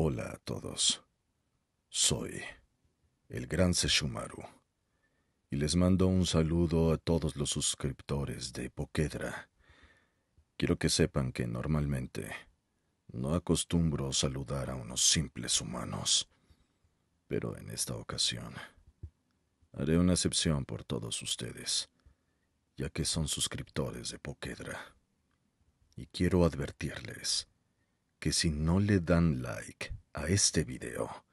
Hola a todos. Soy el Gran Seshumaru y les mando un saludo a todos los suscriptores de Poquedra. Quiero que sepan que normalmente no acostumbro saludar a unos simples humanos, pero en esta ocasión haré una excepción por todos ustedes, ya que son suscriptores de Poquedra. Y quiero advertirles que si no le dan like a este video,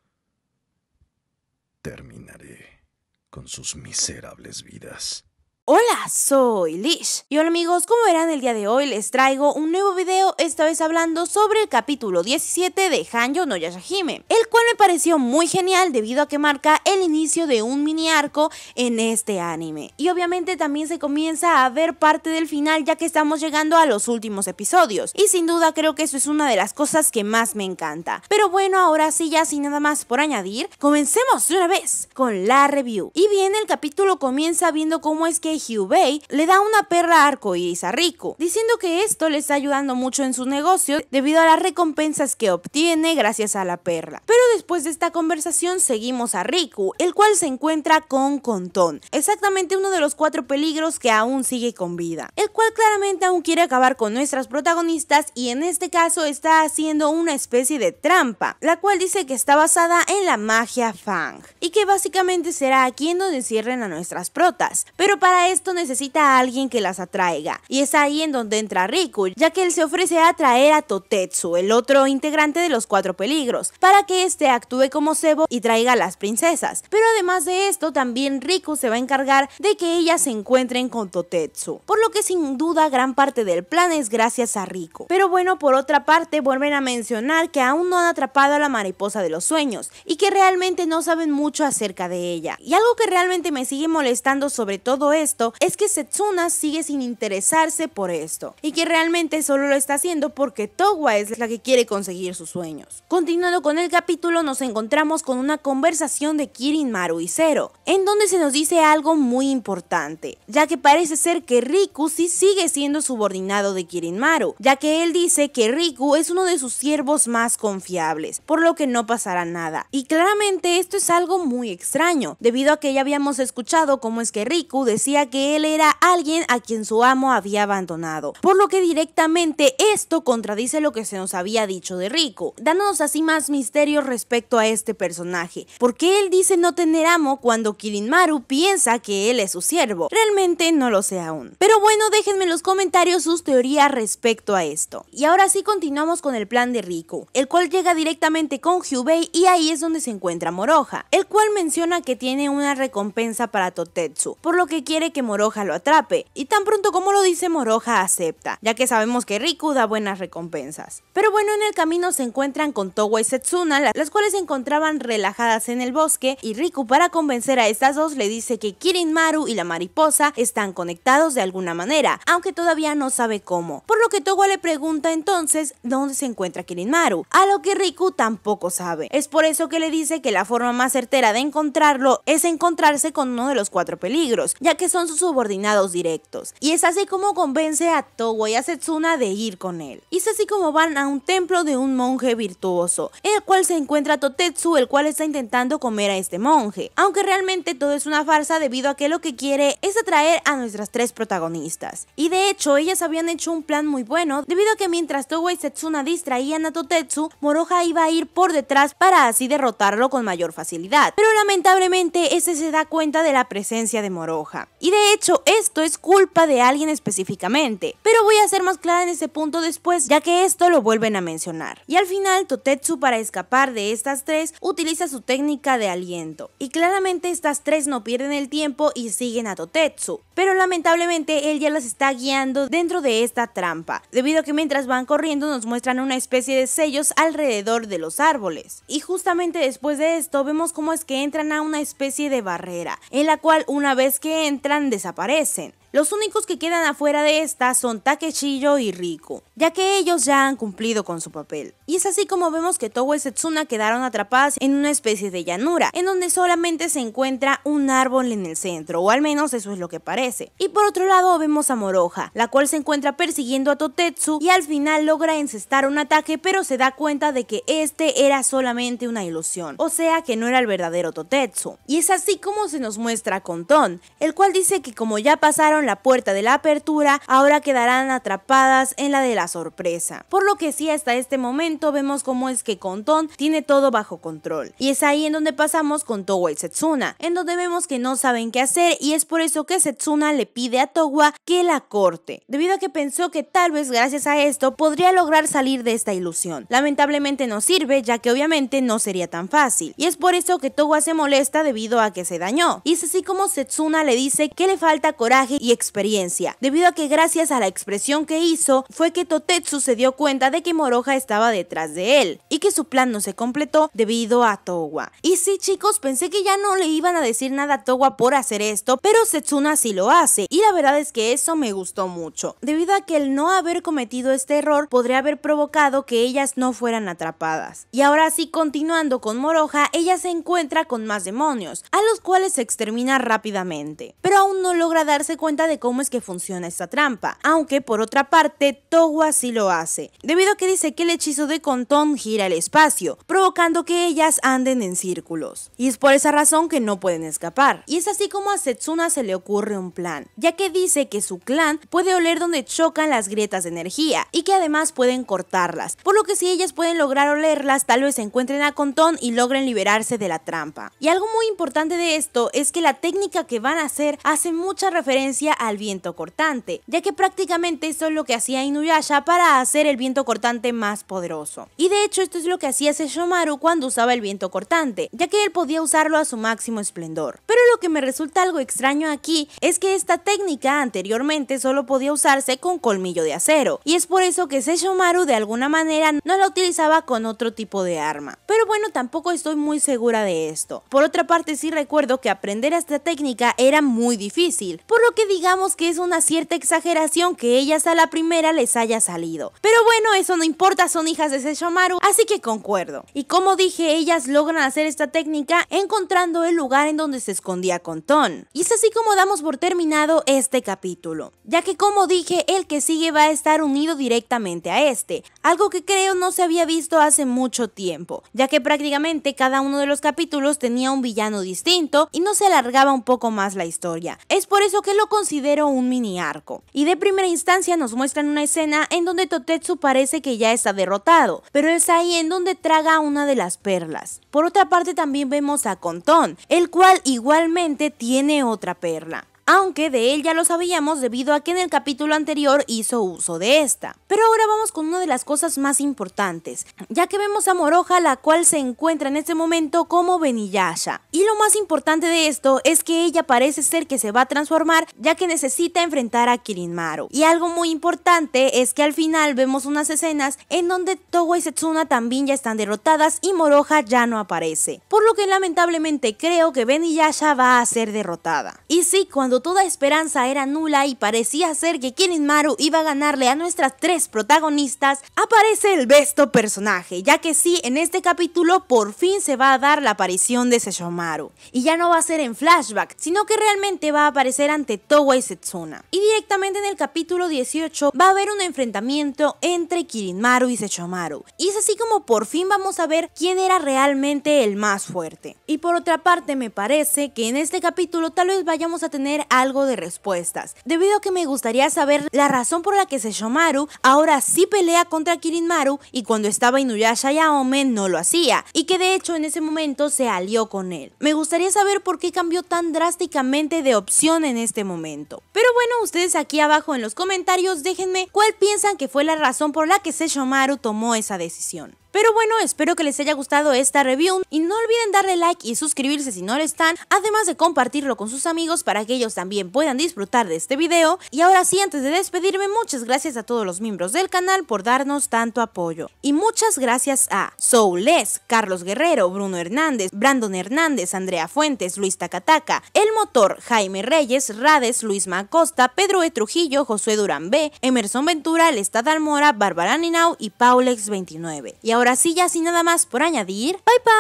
terminaré con sus miserables vidas. Hola, soy Lish. Y hola amigos, como verán el día de hoy les traigo un nuevo video, esta vez hablando sobre el capítulo 17 de Hanjo no Yashahime, el cual me pareció muy genial debido a que marca el inicio de un mini arco en este anime. Y obviamente también se comienza a ver parte del final ya que estamos llegando a los últimos episodios. Y sin duda creo que eso es una de las cosas que más me encanta. Pero bueno, ahora sí ya sin nada más por añadir, comencemos de una vez con la review. Y bien, el capítulo comienza viendo cómo es que Hubei le da una perla arcoíris a Riku, diciendo que esto le está ayudando mucho en su negocio debido a las recompensas que obtiene gracias a la perla. Pero después de esta conversación seguimos a Riku, el cual se encuentra con Contón, exactamente uno de los cuatro peligros que aún sigue con vida, el cual claramente aún quiere acabar con nuestras protagonistas y en este caso está haciendo una especie de trampa, la cual dice que está basada en la magia Fang y que básicamente será aquí en donde cierren a nuestras protas. Pero para esto necesita a alguien que las atraiga, y es ahí en donde entra Riku, ya que él se ofrece a atraer a Totetsu, el otro integrante de los Cuatro Peligros, para que éste actúe como cebo y traiga a las princesas. Pero además de esto, también Riku se va a encargar de que ellas se encuentren con Totetsu, por lo que sin duda gran parte del plan es gracias a Riku. Pero bueno, por otra parte, vuelven a mencionar que aún no han atrapado a la mariposa de los sueños y que realmente no saben mucho acerca de ella. Y algo que realmente me sigue molestando sobre todo esto es que Setsuna sigue sin interesarse por esto y que realmente solo lo está haciendo porque Towa es la que quiere conseguir sus sueños. Continuando con el capítulo nos encontramos con una conversación de Kirin Maru y Zero, en donde se nos dice algo muy importante, ya que parece ser que Riku sí sigue siendo subordinado de Kirin Maru, ya que él dice que Riku es uno de sus siervos más confiables, por lo que no pasará nada. Y claramente esto es algo muy extraño, debido a que ya habíamos escuchado cómo es que Riku decía que él era alguien a quien su amo había abandonado, por lo que directamente esto contradice lo que se nos había dicho de Rico, dándonos así más misterios respecto a este personaje. porque él dice no tener amo cuando Kirinmaru piensa que él es su siervo? Realmente no lo sé aún. Pero bueno, déjenme en los comentarios sus teorías respecto a esto. Y ahora sí continuamos con el plan de Rico, el cual llega directamente con Hyubei y ahí es donde se encuentra Moroja, el cual menciona que tiene una recompensa para Totetsu, por lo que quiere que Moroja lo atrape, y tan pronto como lo dice Moroja acepta, ya que sabemos que Riku da buenas recompensas. Pero bueno, en el camino se encuentran con Towa y Setsuna, las cuales se encontraban relajadas en el bosque, y Riku para convencer a estas dos le dice que Kirin Maru y la mariposa están conectados de alguna manera, aunque todavía no sabe cómo, por lo que Towa le pregunta entonces dónde se encuentra Kirin Maru, a lo que Riku tampoco sabe. Es por eso que le dice que la forma más certera de encontrarlo es encontrarse con uno de los cuatro peligros, ya que son sus subordinados directos. Y es así como convence a Togo y a Setsuna de ir con él. Y es así como van a un templo de un monje virtuoso, en el cual se encuentra Totetsu, el cual está intentando comer a este monje. Aunque realmente todo es una farsa debido a que lo que quiere es atraer a nuestras tres protagonistas. Y de hecho, ellas habían hecho un plan muy bueno, debido a que mientras Togo y Setsuna distraían a Totetsu, ...Moroja iba a ir por detrás para así derrotarlo con mayor facilidad. Pero lamentablemente, ese se da cuenta de la presencia de Moroja... Y de hecho, esto es culpa de alguien específicamente. Pero voy a ser más clara en ese punto después, ya que esto lo vuelven a mencionar. Y al final, Totetsu para escapar de estas tres utiliza su técnica de aliento. Y claramente estas tres no pierden el tiempo y siguen a Totetsu. Pero lamentablemente él ya las está guiando dentro de esta trampa, debido a que mientras van corriendo nos muestran una especie de sellos alrededor de los árboles. Y justamente después de esto vemos cómo es que entran a una especie de barrera, en la cual una vez que entran desaparecen. Los únicos que quedan afuera de esta son Takeshiyo y Riku. ya que ellos ya han cumplido con su papel. Y es así como vemos que Togo y Setsuna quedaron atrapadas en una especie de llanura, en donde solamente se encuentra un árbol en el centro, o al menos eso es lo que parece. Y por otro lado vemos a Moroja, la cual se encuentra persiguiendo a Totetsu y al final logra encestar un ataque, pero se da cuenta de que este era solamente una ilusión, o sea que no era el verdadero Totetsu. Y es así como se nos muestra con Ton, el cual dice que como ya pasaron la puerta de la apertura, ahora quedarán atrapadas en la de la sorpresa. Por lo que sí, hasta este momento vemos cómo es que Contón tiene todo bajo control. Y es ahí en donde pasamos con Towa y Setsuna, en donde vemos que no saben qué hacer y es por eso que Setsuna le pide a Towa que la corte, debido a que pensó que tal vez gracias a esto podría lograr salir de esta ilusión. Lamentablemente no sirve, ya que obviamente no sería tan fácil. Y es por eso que Towa se molesta debido a que se dañó. Y es así como Setsuna le dice que le falta coraje y experiencia, debido a que gracias a la expresión que hizo fue que Totetsu se dio cuenta de que Moroja estaba detrás de él y que su plan no se completó debido a Towa. Y sí chicos, pensé que ya no le iban a decir nada a Towa por hacer esto, pero Setsuna sí lo hace y la verdad es que eso me gustó mucho, debido a que el no haber cometido este error podría haber provocado que ellas no fueran atrapadas. Y ahora sí, continuando con Moroja, ella se encuentra con más demonios, a los cuales se extermina rápidamente, pero aún no logra darse cuenta de cómo es que funciona esta trampa, aunque por otra parte Towa así lo hace, debido a que dice que el hechizo de Contón gira el espacio, provocando que ellas anden en círculos, y es por esa razón que no pueden escapar. Y es así como a Setsuna se le ocurre un plan, ya que dice que su clan puede oler donde chocan las grietas de energía y que además pueden cortarlas, por lo que si ellas pueden lograr olerlas tal vez encuentren a Contón y logren liberarse de la trampa. Y algo muy importante de esto es que la técnica que van a hacer hace mucha referencia al viento cortante, ya que prácticamente eso es lo que hacía Inuyasha para hacer el viento cortante más poderoso. Y de hecho esto es lo que hacía Sesshomaru cuando usaba el viento cortante, ya que él podía usarlo a su máximo esplendor. Pero lo que me resulta algo extraño aquí es que esta técnica anteriormente solo podía usarse con colmillo de acero, y es por eso que Sesshomaru de alguna manera no la utilizaba con otro tipo de arma. Pero bueno, tampoco estoy muy segura de esto. Por otra parte, sí recuerdo que aprender esta técnica era muy difícil, por lo que digamos que es una cierta exageración que ellas a la primera les haya salido. Pero bueno, eso no importa, son hijas de Sesshomaru, así que concuerdo. Y como dije, ellas logran hacer esta técnica encontrando el lugar en donde se escondía con Ton. Y es así como damos por terminado este capítulo, ya que como dije, el que sigue va a estar unido directamente a este, algo que creo no se había visto hace mucho tiempo, ya que prácticamente cada uno de los capítulos tenía un villano distinto y no se alargaba un poco más la historia. Es por eso que lo considero considero un mini arco. Y de primera instancia nos muestran una escena en donde Totetsu parece que ya está derrotado, pero es ahí en donde traga una de las perlas. Por otra parte también vemos a Contón, el cual igualmente tiene otra perla aunque de él ya lo sabíamos debido a que en el capítulo anterior hizo uso de esta. Pero ahora vamos con una de las cosas más importantes, ya que vemos a Moroja la cual se encuentra en este momento como Beniyasha. Y lo más importante de esto es que ella parece ser que se va a transformar ya que necesita enfrentar a Kirinmaru. Y algo muy importante es que al final vemos unas escenas en donde Togo y Setsuna también ya están derrotadas y Moroja ya no aparece. Por lo que lamentablemente creo que Beniyasha va a ser derrotada. Y sí, cuando toda esperanza era nula y parecía ser que Maru iba a ganarle a nuestras tres protagonistas, aparece el besto personaje, ya que sí, en este capítulo por fin se va a dar la aparición de Sesshomaru. Y ya no va a ser en flashback, sino que realmente va a aparecer ante Towa y Setsuna. Y directamente en el capítulo 18 va a haber un enfrentamiento entre Kirinmaru y Sechomaru. Y es así como por fin vamos a ver quién era realmente el más fuerte. Y por otra parte me parece que en este capítulo tal vez vayamos a tener algo de respuestas, debido a que me gustaría saber la razón por la que Sesshomaru ahora sí pelea contra Kirinmaru y cuando estaba Inuyasha Yaome no lo hacía, y que de hecho en ese momento se alió con él. Me gustaría saber por qué cambió tan drásticamente de opción en este momento. Pero bueno, ustedes aquí abajo en los comentarios déjenme cuál piensan que fue la razón por la que Sesshomaru tomó esa decisión. Pero bueno, espero que les haya gustado esta review y no olviden darle like y suscribirse si no lo están, además de compartirlo con sus amigos para que ellos también puedan disfrutar de este video. Y ahora sí, antes de despedirme, muchas gracias a todos los miembros del canal por darnos tanto apoyo. Y muchas gracias a Soules, Carlos Guerrero, Bruno Hernández, Brandon Hernández, Andrea Fuentes, Luis Tacataca, El Motor, Jaime Reyes, Rades, Luis Macosta, Pedro E. Trujillo, Josué Durán B, Emerson Ventura, Lestad Almora, Bárbara Ninau y Paulex29. Y ahora nada más por añadir, bye bye.